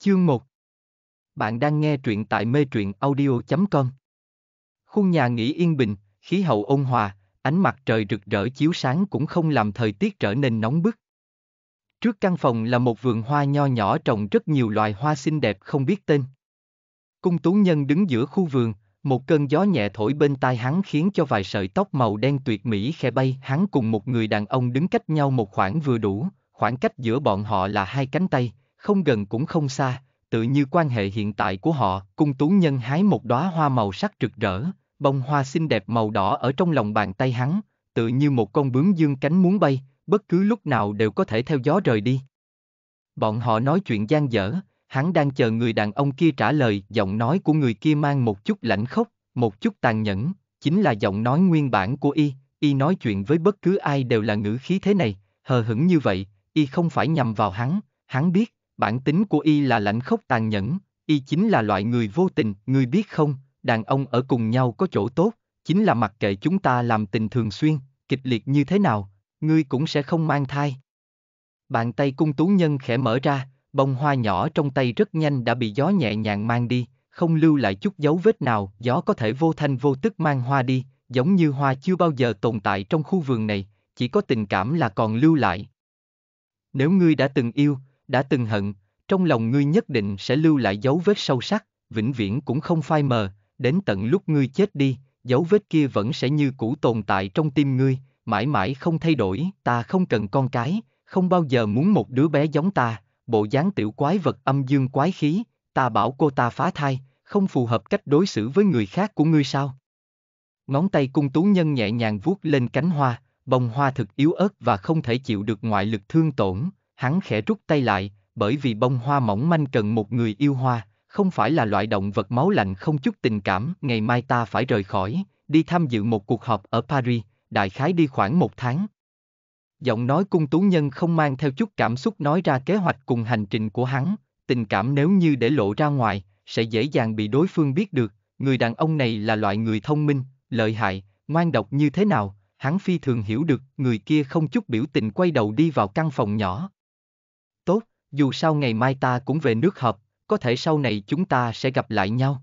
Chương 1 Bạn đang nghe truyện tại mê truyện audio.com Khu nhà nghỉ yên bình, khí hậu ôn hòa, ánh mặt trời rực rỡ chiếu sáng cũng không làm thời tiết trở nên nóng bức. Trước căn phòng là một vườn hoa nho nhỏ trồng rất nhiều loài hoa xinh đẹp không biết tên. Cung tú nhân đứng giữa khu vườn, một cơn gió nhẹ thổi bên tai hắn khiến cho vài sợi tóc màu đen tuyệt mỹ khẽ bay. Hắn cùng một người đàn ông đứng cách nhau một khoảng vừa đủ, khoảng cách giữa bọn họ là hai cánh tay, không gần cũng không xa, tự như quan hệ hiện tại của họ, cung tú nhân hái một đóa hoa màu sắc rực rỡ, bông hoa xinh đẹp màu đỏ ở trong lòng bàn tay hắn, tự như một con bướm dương cánh muốn bay, bất cứ lúc nào đều có thể theo gió rời đi. Bọn họ nói chuyện gian dở, hắn đang chờ người đàn ông kia trả lời, giọng nói của người kia mang một chút lạnh khốc, một chút tàn nhẫn, chính là giọng nói nguyên bản của y, y nói chuyện với bất cứ ai đều là ngữ khí thế này, hờ hững như vậy, y không phải nhằm vào hắn, hắn biết, bản tính của y là lạnh khốc tàn nhẫn, y chính là loại người vô tình, Ngươi biết không, đàn ông ở cùng nhau có chỗ tốt, chính là mặc kệ chúng ta làm tình thường xuyên, kịch liệt như thế nào, ngươi cũng sẽ không mang thai. Bàn tay cung tú nhân khẽ mở ra, bông hoa nhỏ trong tay rất nhanh đã bị gió nhẹ nhàng mang đi, không lưu lại chút dấu vết nào, gió có thể vô thanh vô tức mang hoa đi, giống như hoa chưa bao giờ tồn tại trong khu vườn này, chỉ có tình cảm là còn lưu lại. Nếu ngươi đã từng yêu, đã từng hận, trong lòng ngươi nhất định sẽ lưu lại dấu vết sâu sắc, vĩnh viễn cũng không phai mờ, đến tận lúc ngươi chết đi, dấu vết kia vẫn sẽ như cũ tồn tại trong tim ngươi, mãi mãi không thay đổi, ta không cần con cái, không bao giờ muốn một đứa bé giống ta, bộ dáng tiểu quái vật âm dương quái khí, ta bảo cô ta phá thai, không phù hợp cách đối xử với người khác của ngươi sao? Ngón tay cung tú nhân nhẹ nhàng vuốt lên cánh hoa, bông hoa thực yếu ớt và không thể chịu được ngoại lực thương tổn, hắn khẽ rút tay lại, bởi vì bông hoa mỏng manh cần một người yêu hoa, không phải là loại động vật máu lạnh không chút tình cảm, ngày mai ta phải rời khỏi, đi tham dự một cuộc họp ở Paris, đại khái đi khoảng một tháng. Giọng nói cung tú nhân không mang theo chút cảm xúc nói ra kế hoạch cùng hành trình của hắn, tình cảm nếu như để lộ ra ngoài, sẽ dễ dàng bị đối phương biết được, người đàn ông này là loại người thông minh, lợi hại, ngoan độc như thế nào, hắn phi thường hiểu được, người kia không chút biểu tình quay đầu đi vào căn phòng nhỏ dù sao ngày mai ta cũng về nước hợp, có thể sau này chúng ta sẽ gặp lại nhau.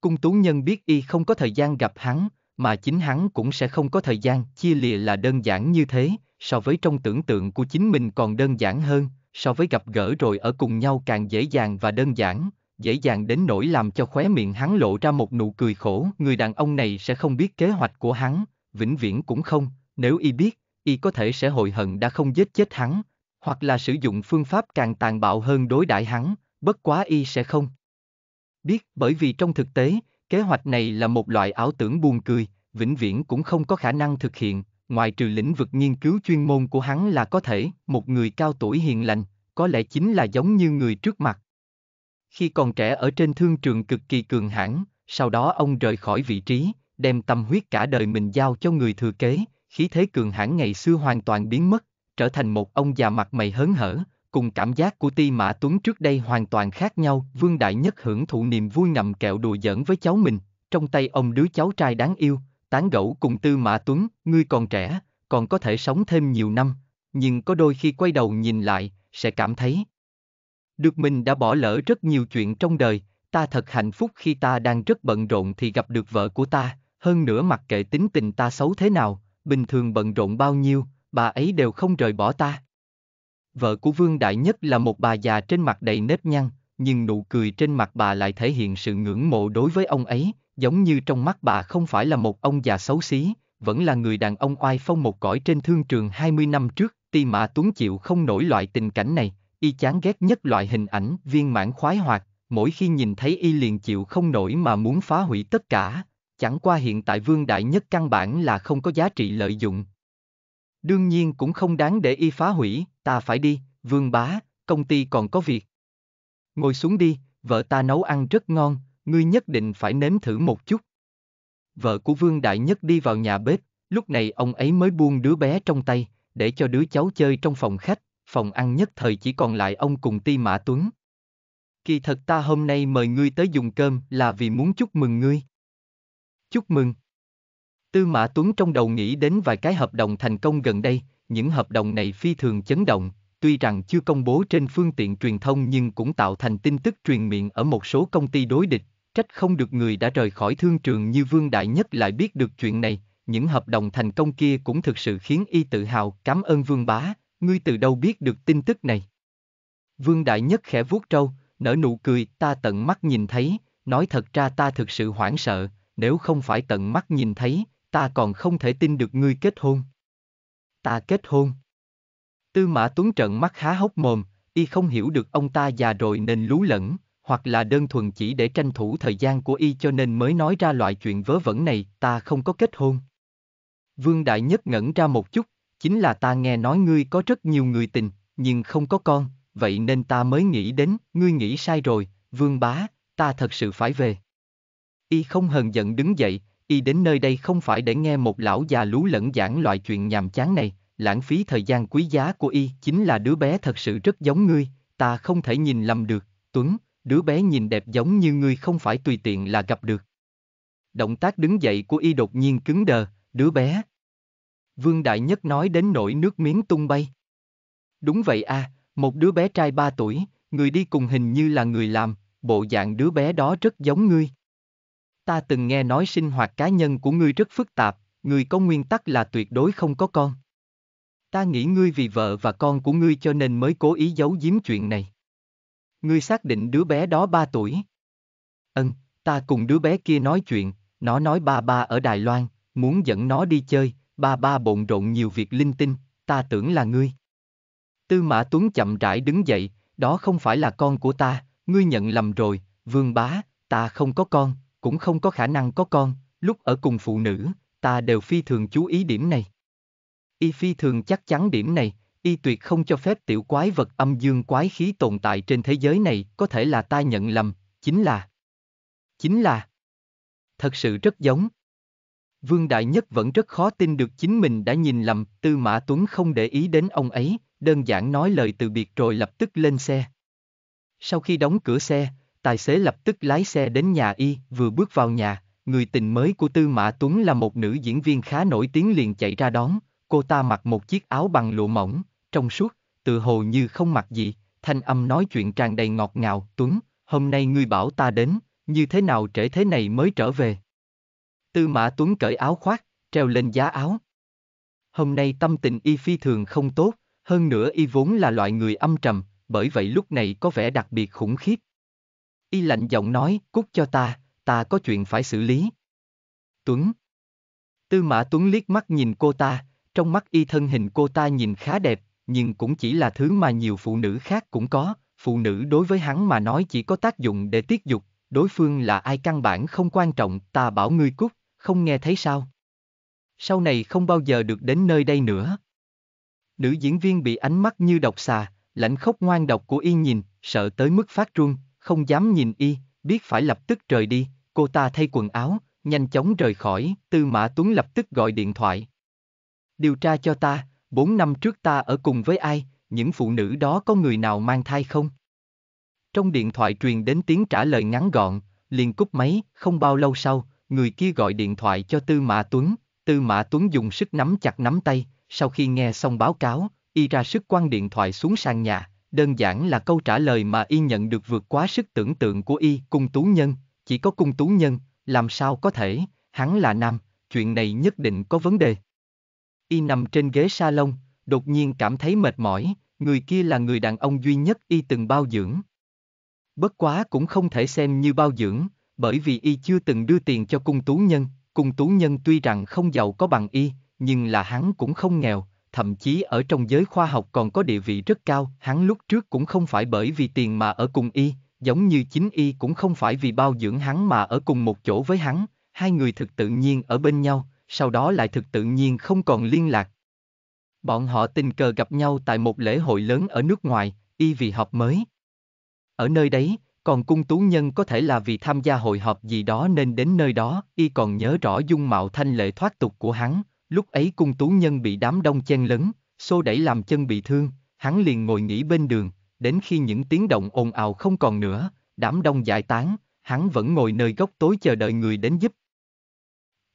Cung tú nhân biết y không có thời gian gặp hắn, mà chính hắn cũng sẽ không có thời gian, chia lìa là đơn giản như thế, so với trong tưởng tượng của chính mình còn đơn giản hơn, so với gặp gỡ rồi ở cùng nhau càng dễ dàng và đơn giản, dễ dàng đến nỗi làm cho khóe miệng hắn lộ ra một nụ cười khổ, người đàn ông này sẽ không biết kế hoạch của hắn, vĩnh viễn cũng không, nếu y biết, y có thể sẽ hội hận đã không giết chết hắn, hoặc là sử dụng phương pháp càng tàn bạo hơn đối đãi hắn, bất quá y sẽ không. Biết bởi vì trong thực tế, kế hoạch này là một loại ảo tưởng buồn cười, vĩnh viễn cũng không có khả năng thực hiện, ngoài trừ lĩnh vực nghiên cứu chuyên môn của hắn là có thể, một người cao tuổi hiền lành, có lẽ chính là giống như người trước mặt. Khi còn trẻ ở trên thương trường cực kỳ cường hãn, sau đó ông rời khỏi vị trí, đem tâm huyết cả đời mình giao cho người thừa kế, khí thế cường hãn ngày xưa hoàn toàn biến mất, trở thành một ông già mặt mày hớn hở, cùng cảm giác của ti mã tuấn trước đây hoàn toàn khác nhau. Vương Đại Nhất hưởng thụ niềm vui ngầm kẹo đùa giỡn với cháu mình, trong tay ông đứa cháu trai đáng yêu, tán gẫu cùng tư mã tuấn, ngươi còn trẻ, còn có thể sống thêm nhiều năm, nhưng có đôi khi quay đầu nhìn lại, sẽ cảm thấy. Được mình đã bỏ lỡ rất nhiều chuyện trong đời, ta thật hạnh phúc khi ta đang rất bận rộn thì gặp được vợ của ta, hơn nữa mặc kệ tính tình ta xấu thế nào, bình thường bận rộn bao nhiêu, bà ấy đều không rời bỏ ta. Vợ của Vương Đại Nhất là một bà già trên mặt đầy nếp nhăn, nhưng nụ cười trên mặt bà lại thể hiện sự ngưỡng mộ đối với ông ấy, giống như trong mắt bà không phải là một ông già xấu xí, vẫn là người đàn ông oai phong một cõi trên thương trường 20 năm trước, Ti Mã Tuấn chịu không nổi loại tình cảnh này, y chán ghét nhất loại hình ảnh viên mãn khoái hoạt, mỗi khi nhìn thấy y liền chịu không nổi mà muốn phá hủy tất cả, chẳng qua hiện tại Vương Đại Nhất căn bản là không có giá trị lợi dụng, Đương nhiên cũng không đáng để y phá hủy, ta phải đi, vương bá, công ty còn có việc. Ngồi xuống đi, vợ ta nấu ăn rất ngon, ngươi nhất định phải nếm thử một chút. Vợ của Vương Đại Nhất đi vào nhà bếp, lúc này ông ấy mới buông đứa bé trong tay, để cho đứa cháu chơi trong phòng khách, phòng ăn nhất thời chỉ còn lại ông cùng Ti Mã Tuấn. Kỳ thật ta hôm nay mời ngươi tới dùng cơm là vì muốn chúc mừng ngươi. Chúc mừng. Tư Mã Tuấn trong đầu nghĩ đến vài cái hợp đồng thành công gần đây, những hợp đồng này phi thường chấn động, tuy rằng chưa công bố trên phương tiện truyền thông nhưng cũng tạo thành tin tức truyền miệng ở một số công ty đối địch, trách không được người đã rời khỏi thương trường như Vương Đại Nhất lại biết được chuyện này, những hợp đồng thành công kia cũng thực sự khiến y tự hào cảm ơn Vương Bá, ngươi từ đâu biết được tin tức này. Vương Đại Nhất khẽ vuốt trâu, nở nụ cười, ta tận mắt nhìn thấy, nói thật ra ta thực sự hoảng sợ, nếu không phải tận mắt nhìn thấy, ta còn không thể tin được ngươi kết hôn. Ta kết hôn. Tư mã tuấn trận mắt há hốc mồm, y không hiểu được ông ta già rồi nên lú lẫn, hoặc là đơn thuần chỉ để tranh thủ thời gian của y cho nên mới nói ra loại chuyện vớ vẩn này, ta không có kết hôn. Vương Đại Nhất ngẩn ra một chút, chính là ta nghe nói ngươi có rất nhiều người tình, nhưng không có con, vậy nên ta mới nghĩ đến, ngươi nghĩ sai rồi, Vương Bá, ta thật sự phải về. Y không hờn giận đứng dậy, y đến nơi đây không phải để nghe một lão già lú lẫn giảng loại chuyện nhàm chán này, lãng phí thời gian quý giá của y chính là đứa bé thật sự rất giống ngươi, ta không thể nhìn lầm được, Tuấn, đứa bé nhìn đẹp giống như ngươi không phải tùy tiện là gặp được. Động tác đứng dậy của y đột nhiên cứng đờ, đứa bé. Vương Đại Nhất nói đến nỗi nước miếng tung bay. Đúng vậy à, một đứa bé trai 3 tuổi, người đi cùng hình như là người làm, bộ dạng đứa bé đó rất giống ngươi. Ta từng nghe nói sinh hoạt cá nhân của ngươi rất phức tạp, người có nguyên tắc là tuyệt đối không có con. Ta nghĩ ngươi vì vợ và con của ngươi cho nên mới cố ý giấu giếm chuyện này. Ngươi xác định đứa bé đó 3 tuổi. Ân, ta cùng đứa bé kia nói chuyện, nó nói ba ba ở Đài Loan, muốn dẫn nó đi chơi, ba ba bộn rộn nhiều việc linh tinh, ta tưởng là ngươi. Tư Mã Tuấn chậm rãi đứng dậy, đó không phải là con của ta, ngươi nhận lầm rồi, vương bá, ta không có con, cũng không có khả năng có con, lúc ở cùng phụ nữ, ta đều phi thường chú ý điểm này. Y phi thường chắc chắn điểm này, y tuyệt không cho phép tiểu quái vật âm dương quái khí tồn tại trên thế giới này, có thể là ta nhận lầm, chính là... Chính là... Thật sự rất giống. Vương Đại Nhất vẫn rất khó tin được chính mình đã nhìn lầm, Tư Mã Tuấn không để ý đến ông ấy, đơn giản nói lời từ biệt rồi lập tức lên xe. Sau khi đóng cửa xe, tài xế lập tức lái xe đến nhà y, vừa bước vào nhà, người tình mới của Tư Mã Tuấn là một nữ diễn viên khá nổi tiếng liền chạy ra đón, cô ta mặc một chiếc áo bằng lụa mỏng, trong suốt, tự hồ như không mặc gì, thanh âm nói chuyện tràn đầy ngọt ngào, Tuấn, hôm nay ngươi bảo ta đến, như thế nào trễ thế này mới trở về. Tư Mã Tuấn cởi áo khoác, treo lên giá áo. Hôm nay tâm tình y phi thường không tốt, hơn nữa y vốn là loại người âm trầm, bởi vậy lúc này có vẻ đặc biệt khủng khiếp. Y lạnh giọng nói, cút cho ta, ta có chuyện phải xử lý. Tuấn. Tư mã Tuấn liếc mắt nhìn cô ta, trong mắt y thân hình cô ta nhìn khá đẹp, nhưng cũng chỉ là thứ mà nhiều phụ nữ khác cũng có, phụ nữ đối với hắn mà nói chỉ có tác dụng để tiết dục, đối phương là ai căn bản không quan trọng, ta bảo ngươi cút, không nghe thấy sao. Sau này không bao giờ được đến nơi đây nữa. Nữ diễn viên bị ánh mắt như độc xà, lãnh khốc ngoan độc của y nhìn, sợ tới mức phát run, không dám nhìn y, biết phải lập tức rời đi, cô ta thay quần áo, nhanh chóng rời khỏi, Tư Mã Tuấn lập tức gọi điện thoại. Điều tra cho ta, 4 năm trước ta ở cùng với ai, những phụ nữ đó có người nào mang thai không? Trong điện thoại truyền đến tiếng trả lời ngắn gọn, liền cúp máy, không bao lâu sau, người kia gọi điện thoại cho Tư Mã Tuấn, Tư Mã Tuấn dùng sức nắm chặt nắm tay, sau khi nghe xong báo cáo, y ra sức quăng điện thoại xuống sàn nhà, Đơn giản là câu trả lời mà y nhận được vượt quá sức tưởng tượng của y, cung tú nhân, chỉ có cung tú nhân, làm sao có thể, hắn là nam, chuyện này nhất định có vấn đề. Y nằm trên ghế sa lông, đột nhiên cảm thấy mệt mỏi, người kia là người đàn ông duy nhất y từng bao dưỡng. Bất quá cũng không thể xem như bao dưỡng, bởi vì y chưa từng đưa tiền cho cung tú nhân, cung tú nhân tuy rằng không giàu có bằng y, nhưng là hắn cũng không nghèo, thậm chí ở trong giới khoa học còn có địa vị rất cao, hắn lúc trước cũng không phải bởi vì tiền mà ở cùng y, giống như chính y cũng không phải vì bao dưỡng hắn mà ở cùng một chỗ với hắn, hai người thực tự nhiên ở bên nhau, sau đó lại thực tự nhiên không còn liên lạc. Bọn họ tình cờ gặp nhau tại một lễ hội lớn ở nước ngoài, y vì họp mới. Ở nơi đấy, còn cung tú nhân có thể là vì tham gia hội họp gì đó nên đến nơi đó, y còn nhớ rõ dung mạo thanh lệ thoát tục của hắn, Lúc ấy cung tú nhân bị đám đông chen lấn, xô đẩy làm chân bị thương, hắn liền ngồi nghỉ bên đường, đến khi những tiếng động ồn ào không còn nữa, đám đông giải tán, hắn vẫn ngồi nơi góc tối chờ đợi người đến giúp.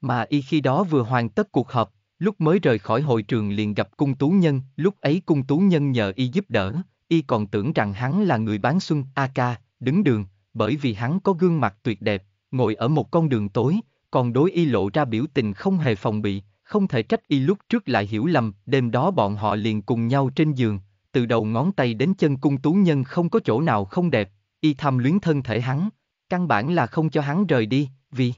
Mà y khi đó vừa hoàn tất cuộc họp, lúc mới rời khỏi hội trường liền gặp cung tú nhân, lúc ấy cung tú nhân nhờ y giúp đỡ, y còn tưởng rằng hắn là người bán xuân a ca, đứng đường, bởi vì hắn có gương mặt tuyệt đẹp, ngồi ở một con đường tối, còn đối y lộ ra biểu tình không hề phòng bị, không thể trách y lúc trước lại hiểu lầm, đêm đó bọn họ liền cùng nhau trên giường, từ đầu ngón tay đến chân cung tú nhân không có chỗ nào không đẹp, y tham luyến thân thể hắn, căn bản là không cho hắn rời đi, vì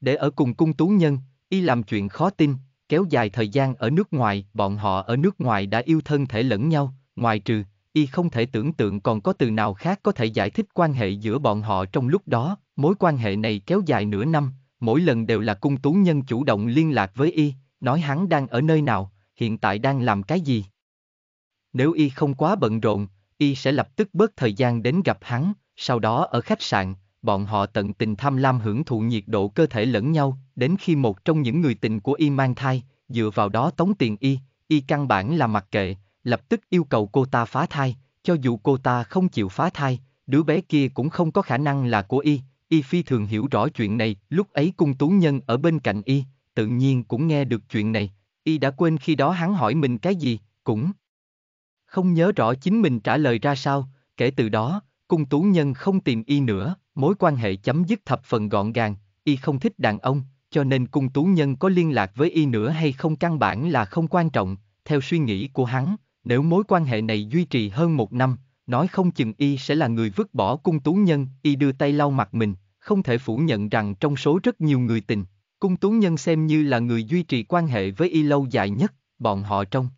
để ở cùng cung tú nhân, y làm chuyện khó tin, kéo dài thời gian ở nước ngoài, bọn họ ở nước ngoài đã yêu thân thể lẫn nhau, ngoài trừ, y không thể tưởng tượng còn có từ nào khác có thể giải thích quan hệ giữa bọn họ trong lúc đó, mối quan hệ này kéo dài nửa năm, mỗi lần đều là cung tú nhân chủ động liên lạc với y, nói hắn đang ở nơi nào, hiện tại đang làm cái gì. Nếu y không quá bận rộn, y sẽ lập tức bớt thời gian đến gặp hắn, sau đó ở khách sạn, bọn họ tận tình tham lam hưởng thụ nhiệt độ cơ thể lẫn nhau, đến khi một trong những người tình của y mang thai, dựa vào đó tống tiền y, y căn bản là mặc kệ, lập tức yêu cầu cô ta phá thai, cho dù cô ta không chịu phá thai, đứa bé kia cũng không có khả năng là của y, y phi thường hiểu rõ chuyện này, lúc ấy cung tú nhân ở bên cạnh y, tự nhiên cũng nghe được chuyện này, y đã quên khi đó hắn hỏi mình cái gì, cũng không nhớ rõ chính mình trả lời ra sao, kể từ đó, cung tú nhân không tìm y nữa, mối quan hệ chấm dứt thập phần gọn gàng, y không thích đàn ông, cho nên cung tú nhân có liên lạc với y nữa hay không căn bản là không quan trọng, theo suy nghĩ của hắn, nếu mối quan hệ này duy trì hơn một năm, nói không chừng y sẽ là người vứt bỏ cung tú nhân, y đưa tay lau mặt mình, không thể phủ nhận rằng trong số rất nhiều người tình, cung tú nhân xem như là người duy trì quan hệ với y lâu dài nhất, bọn họ trong.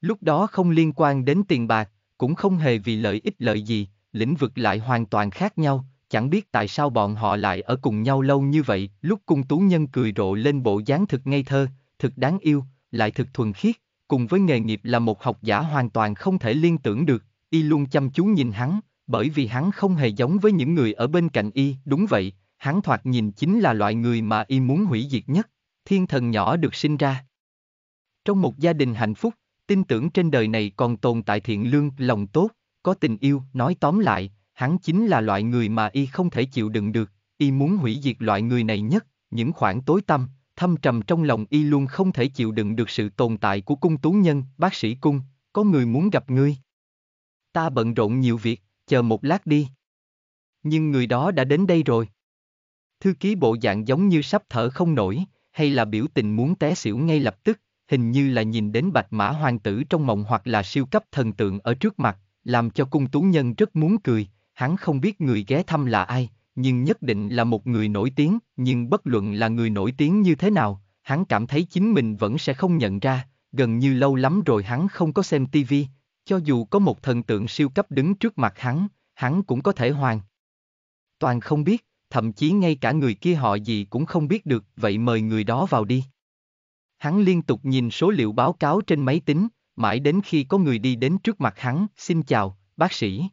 Lúc đó không liên quan đến tiền bạc, cũng không hề vì lợi ích lợi gì, lĩnh vực lại hoàn toàn khác nhau, chẳng biết tại sao bọn họ lại ở cùng nhau lâu như vậy, lúc cung tú nhân cười rộ lên bộ dáng thực ngây thơ, thực đáng yêu, lại thực thuần khiết, cùng với nghề nghiệp là một học giả hoàn toàn không thể liên tưởng được, y luôn chăm chú nhìn hắn, bởi vì hắn không hề giống với những người ở bên cạnh y, đúng vậy, hắn thoạt nhìn chính là loại người mà y muốn hủy diệt nhất, thiên thần nhỏ được sinh ra. Trong một gia đình hạnh phúc, tin tưởng trên đời này còn tồn tại thiện lương, lòng tốt, có tình yêu, nói tóm lại, hắn chính là loại người mà y không thể chịu đựng được, y muốn hủy diệt loại người này nhất, những khoảng tối tâm, thâm trầm trong lòng y luôn không thể chịu đựng được sự tồn tại của cung tú nhân, bác sĩ cung, có người muốn gặp ngươi ta bận rộn nhiều việc, chờ một lát đi. Nhưng người đó đã đến đây rồi. Thư ký bộ dạng giống như sắp thở không nổi, hay là biểu tình muốn té xỉu ngay lập tức, hình như là nhìn đến bạch mã hoàng tử trong mộng hoặc là siêu cấp thần tượng ở trước mặt, làm cho cung tú nhân rất muốn cười, hắn không biết người ghé thăm là ai, nhưng nhất định là một người nổi tiếng, nhưng bất luận là người nổi tiếng như thế nào, hắn cảm thấy chính mình vẫn sẽ không nhận ra, gần như lâu lắm rồi hắn không có xem tivi, cho dù có một thần tượng siêu cấp đứng trước mặt hắn, hắn cũng có thể hoàn. Toàn không biết, thậm chí ngay cả người kia họ gì cũng không biết được, vậy mời người đó vào đi. Hắn liên tục nhìn số liệu báo cáo trên máy tính, mãi đến khi có người đi đến trước mặt hắn, xin chào, bác sĩ.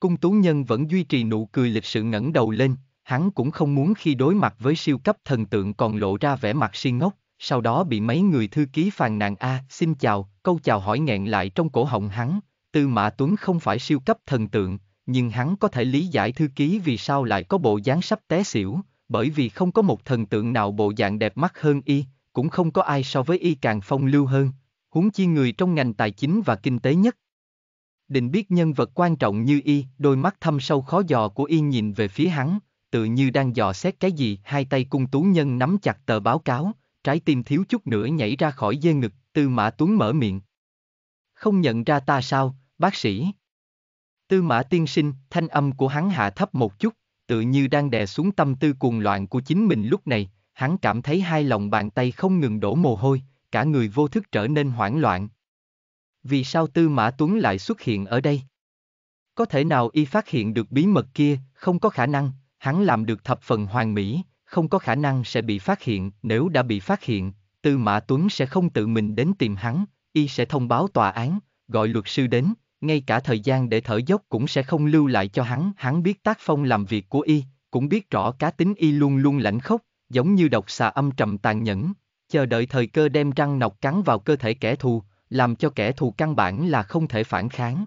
Cung tú nhân vẫn duy trì nụ cười lịch sự ngẩng đầu lên, hắn cũng không muốn khi đối mặt với siêu cấp thần tượng còn lộ ra vẻ mặt si ngốc, sau đó bị mấy người thư ký phàn nàn a, à, xin chào, câu chào hỏi nghẹn lại trong cổ họng hắn, Tư Mã Tuấn không phải siêu cấp thần tượng, nhưng hắn có thể lý giải thư ký vì sao lại có bộ dáng sắp té xỉu, bởi vì không có một thần tượng nào bộ dạng đẹp mắt hơn y, cũng không có ai so với y càng phong lưu hơn, huống chi người trong ngành tài chính và kinh tế nhất. Định biết nhân vật quan trọng như y, đôi mắt thâm sâu khó dò của y nhìn về phía hắn, tự như đang dò xét cái gì, hai tay cung tú nhân nắm chặt tờ báo cáo, trái tim thiếu chút nữa nhảy ra khỏi dê ngực, Tư Mã Tuấn mở miệng. Không nhận ra ta sao, bác sĩ? Tư Mã Tiên Sinh, thanh âm của hắn hạ thấp một chút, tự như đang đè xuống tâm tư cuồng loạn của chính mình lúc này, hắn cảm thấy hai lòng bàn tay không ngừng đổ mồ hôi, cả người vô thức trở nên hoảng loạn. Vì sao Tư Mã Tuấn lại xuất hiện ở đây? Có thể nào y phát hiện được bí mật kia, không có khả năng, hắn làm được thập phần hoàn mỹ, không có khả năng sẽ bị phát hiện, nếu đã bị phát hiện, Tư Mã Tuấn sẽ không tự mình đến tìm hắn, y sẽ thông báo tòa án, gọi luật sư đến, ngay cả thời gian để thở dốc cũng sẽ không lưu lại cho hắn. Hắn biết tác phong làm việc của y, cũng biết rõ cá tính y luôn luôn lạnh khốc, giống như độc xà âm trầm tàn nhẫn, chờ đợi thời cơ đem răng nọc cắn vào cơ thể kẻ thù, làm cho kẻ thù căn bản là không thể phản kháng.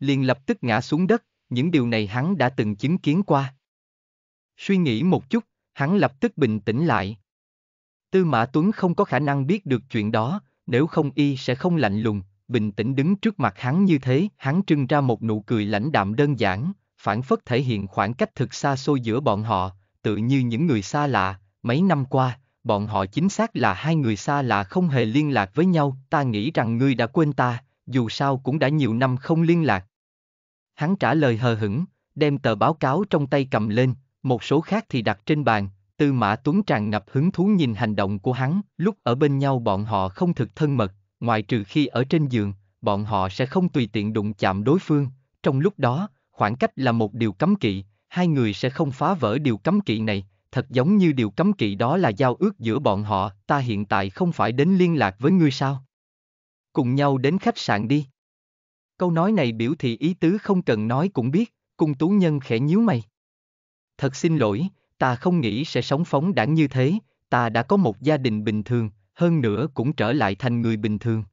Liền lập tức ngã xuống đất, những điều này hắn đã từng chứng kiến qua. Suy nghĩ một chút, hắn lập tức bình tĩnh lại. Tư Mã Tuấn không có khả năng biết được chuyện đó, nếu không y sẽ không lạnh lùng, bình tĩnh đứng trước mặt hắn như thế, hắn trưng ra một nụ cười lãnh đạm đơn giản, phản phất thể hiện khoảng cách thực xa xôi giữa bọn họ, tự như những người xa lạ, mấy năm qua, bọn họ chính xác là hai người xa lạ không hề liên lạc với nhau, ta nghĩ rằng ngươi đã quên ta, dù sao cũng đã nhiều năm không liên lạc. Hắn trả lời hờ hững, đem tờ báo cáo trong tay cầm lên, một số khác thì đặt trên bàn, Tư Mã Tuấn tràn ngập hứng thú nhìn hành động của hắn, lúc ở bên nhau bọn họ không thực thân mật, ngoại trừ khi ở trên giường, bọn họ sẽ không tùy tiện đụng chạm đối phương, trong lúc đó, khoảng cách là một điều cấm kỵ, hai người sẽ không phá vỡ điều cấm kỵ này, thật giống như điều cấm kỵ đó là giao ước giữa bọn họ, ta hiện tại không phải đến liên lạc với ngươi sao? Cùng nhau đến khách sạn đi. Câu nói này biểu thị ý tứ không cần nói cũng biết, cung tú nhân khẽ nhíu mày thật xin lỗi, ta không nghĩ sẽ sống phóng đảng như thế, ta đã có một gia đình bình thường, hơn nữa cũng trở lại thành người bình thường.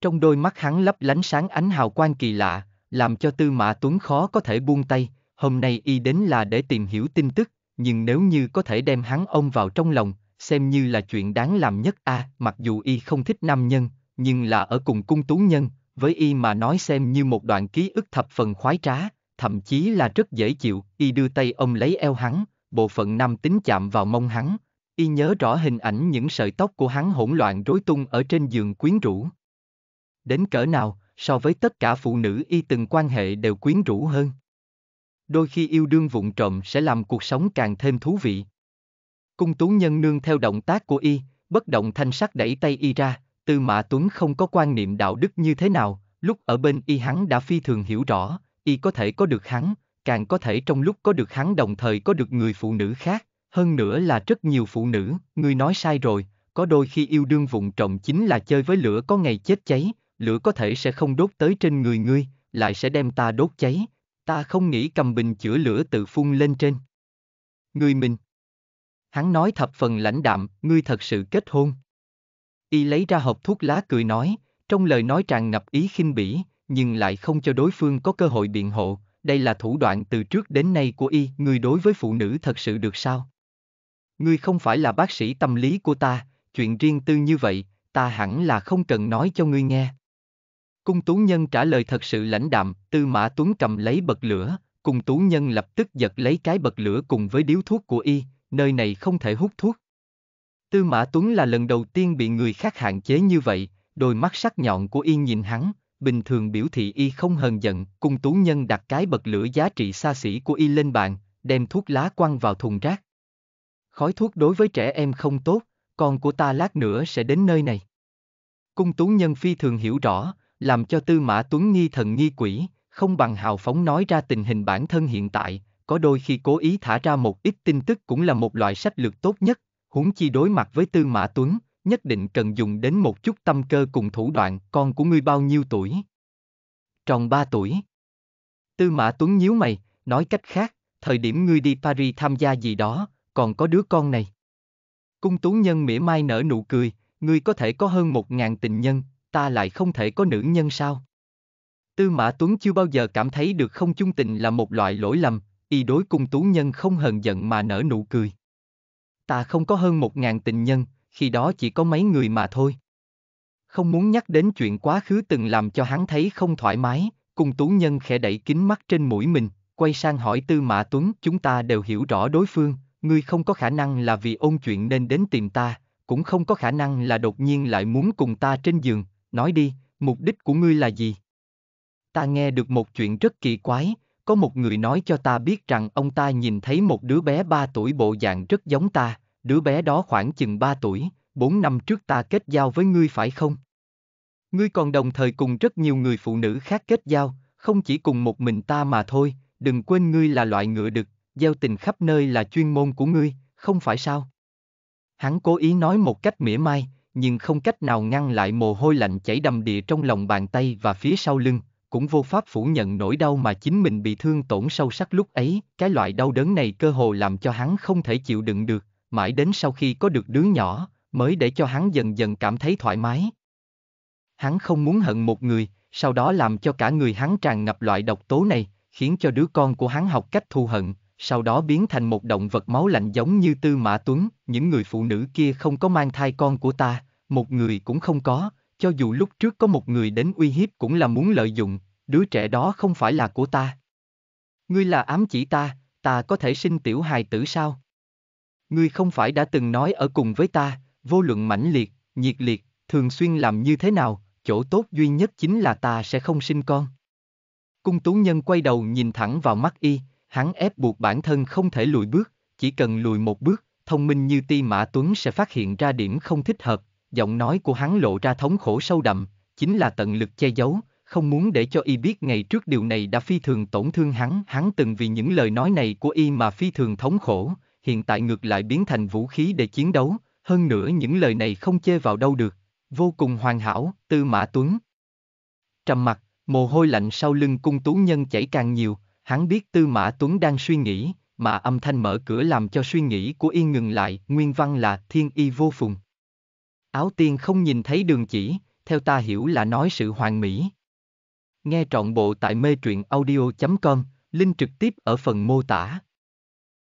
Trong đôi mắt hắn lấp lánh sáng ánh hào quang kỳ lạ, làm cho Tư Mã Tuấn khó có thể buông tay, hôm nay y đến là để tìm hiểu tin tức, nhưng nếu như có thể đem hắn ôm vào trong lòng, xem như là chuyện đáng làm nhất a, à, mặc dù y không thích nam nhân, nhưng là ở cùng cung tú nhân, với y mà nói xem như một đoạn ký ức thập phần khoái trá, thậm chí là rất dễ chịu, y đưa tay ôm lấy eo hắn, bộ phận nam tính chạm vào mông hắn, y nhớ rõ hình ảnh những sợi tóc của hắn hỗn loạn rối tung ở trên giường quyến rũ. Đến cỡ nào, so với tất cả phụ nữ y từng quan hệ đều quyến rũ hơn. Đôi khi yêu đương vụn trộm sẽ làm cuộc sống càng thêm thú vị. Cung tú nhân nương theo động tác của y, bất động thanh sắc đẩy tay y ra, Tư Mã Tuấn không có quan niệm đạo đức như thế nào, lúc ở bên y hắn đã phi thường hiểu rõ, y có thể có được hắn, càng có thể trong lúc có được hắn đồng thời có được người phụ nữ khác, hơn nữa là rất nhiều phụ nữ, ngươi nói sai rồi, có đôi khi yêu đương vụng trộm chính là chơi với lửa có ngày chết cháy, lửa có thể sẽ không đốt tới trên người ngươi, lại sẽ đem ta đốt cháy, ta không nghĩ cầm bình chữa lửa tự phun lên trên. Ngươi mình. Hắn nói thập phần lãnh đạm, ngươi thật sự kết hôn. Y lấy ra hộp thuốc lá cười nói, trong lời nói tràn ngập ý khinh bỉ, nhưng lại không cho đối phương có cơ hội biện hộ, đây là thủ đoạn từ trước đến nay của y, người đối với phụ nữ thật sự được sao? Ngươi không phải là bác sĩ tâm lý của ta, chuyện riêng tư như vậy, ta hẳn là không cần nói cho ngươi nghe. Cung tú nhân trả lời thật sự lãnh đạm, tư mã tuấn cầm lấy bật lửa, cung tú nhân lập tức giật lấy cái bật lửa cùng với điếu thuốc của y, nơi này không thể hút thuốc. Tư mã tuấn là lần đầu tiên bị người khác hạn chế như vậy, đôi mắt sắc nhọn của y nhìn hắn, bình thường biểu thị y không hờn giận, cung tú nhân đặt cái bật lửa giá trị xa xỉ của y lên bàn, đem thuốc lá quăng vào thùng rác. Khói thuốc đối với trẻ em không tốt, con của ta lát nữa sẽ đến nơi này. Cung tú nhân phi thường hiểu rõ, làm cho tư mã tuấn nghi thần nghi quỷ, không bằng hào phóng nói ra tình hình bản thân hiện tại, có đôi khi cố ý thả ra một ít tin tức cũng là một loại sách lược tốt nhất, huống chi đối mặt với tư mã tuấn, nhất định cần dùng đến một chút tâm cơ cùng thủ đoạn, con của ngươi bao nhiêu tuổi? Tròn ba tuổi. Tư Mã Tuấn nhíu mày, nói cách khác, thời điểm ngươi đi Paris tham gia gì đó, còn có đứa con này. Cung tú nhân mỉa mai nở nụ cười, ngươi có thể có hơn một ngàn tình nhân, ta lại không thể có nữ nhân sao? Tư Mã Tuấn chưa bao giờ cảm thấy được không chung tình là một loại lỗi lầm, y đối cung tú nhân không hờn giận mà nở nụ cười. Ta không có hơn một ngàn tình nhân, khi đó chỉ có mấy người mà thôi. Không muốn nhắc đến chuyện quá khứ từng làm cho hắn thấy không thoải mái, cùng tú nhân khẽ đẩy kính mắt trên mũi mình, quay sang hỏi Tư Mã Tuấn, chúng ta đều hiểu rõ đối phương, ngươi không có khả năng là vì ôn chuyện nên đến tìm ta, cũng không có khả năng là đột nhiên lại muốn cùng ta trên giường, nói đi, mục đích của ngươi là gì? Ta nghe được một chuyện rất kỳ quái, có một người nói cho ta biết rằng ông ta nhìn thấy một đứa bé 3 tuổi bộ dạng rất giống ta, đứa bé đó khoảng chừng 3 tuổi, 4 năm trước ta kết giao với ngươi phải không? Ngươi còn đồng thời cùng rất nhiều người phụ nữ khác kết giao, không chỉ cùng một mình ta mà thôi, đừng quên ngươi là loại ngựa đực, gieo tình khắp nơi là chuyên môn của ngươi, không phải sao? Hắn cố ý nói một cách mỉa mai, nhưng không cách nào ngăn lại mồ hôi lạnh chảy đầm địa trong lòng bàn tay và phía sau lưng, cũng vô pháp phủ nhận nỗi đau mà chính mình bị thương tổn sâu sắc lúc ấy, cái loại đau đớn này cơ hồ làm cho hắn không thể chịu đựng được, mãi đến sau khi có được đứa nhỏ, mới để cho hắn dần dần cảm thấy thoải mái. Hắn không muốn hận một người, sau đó làm cho cả người hắn tràn ngập loại độc tố này, khiến cho đứa con của hắn học cách thu hận, sau đó biến thành một động vật máu lạnh giống như Tư Mã Tuấn, những người phụ nữ kia không có mang thai con của ta, một người cũng không có, cho dù lúc trước có một người đến uy hiếp cũng là muốn lợi dụng, đứa trẻ đó không phải là của ta. Ngươi là ám chỉ ta, ta có thể sinh tiểu hài tử sao? ngươi không phải đã từng nói ở cùng với ta, vô luận mãnh liệt, nhiệt liệt, thường xuyên làm như thế nào, chỗ tốt duy nhất chính là ta sẽ không sinh con. Cung tú nhân quay đầu nhìn thẳng vào mắt y, hắn ép buộc bản thân không thể lùi bước, chỉ cần lùi một bước, thông minh như ti mã tuấn sẽ phát hiện ra điểm không thích hợp, giọng nói của hắn lộ ra thống khổ sâu đậm, chính là tận lực che giấu, không muốn để cho y biết ngày trước điều này đã phi thường tổn thương hắn. Hắn từng vì những lời nói này của y mà phi thường thống khổ, hiện tại ngược lại biến thành vũ khí để chiến đấu, hơn nữa những lời này không chê vào đâu được, vô cùng hoàn hảo, tư mã tuấn. Trầm mặt, mồ hôi lạnh sau lưng cung tú nhân chảy càng nhiều, hắn biết tư mã tuấn đang suy nghĩ, mà âm thanh mở cửa làm cho suy nghĩ của y ngừng lại, nguyên văn là thiên y vô phùng. Áo tiên không nhìn thấy đường chỉ, theo ta hiểu là nói sự hoàn mỹ. Nghe trọn bộ tại mê truyện audio.com, link trực tiếp ở phần mô tả.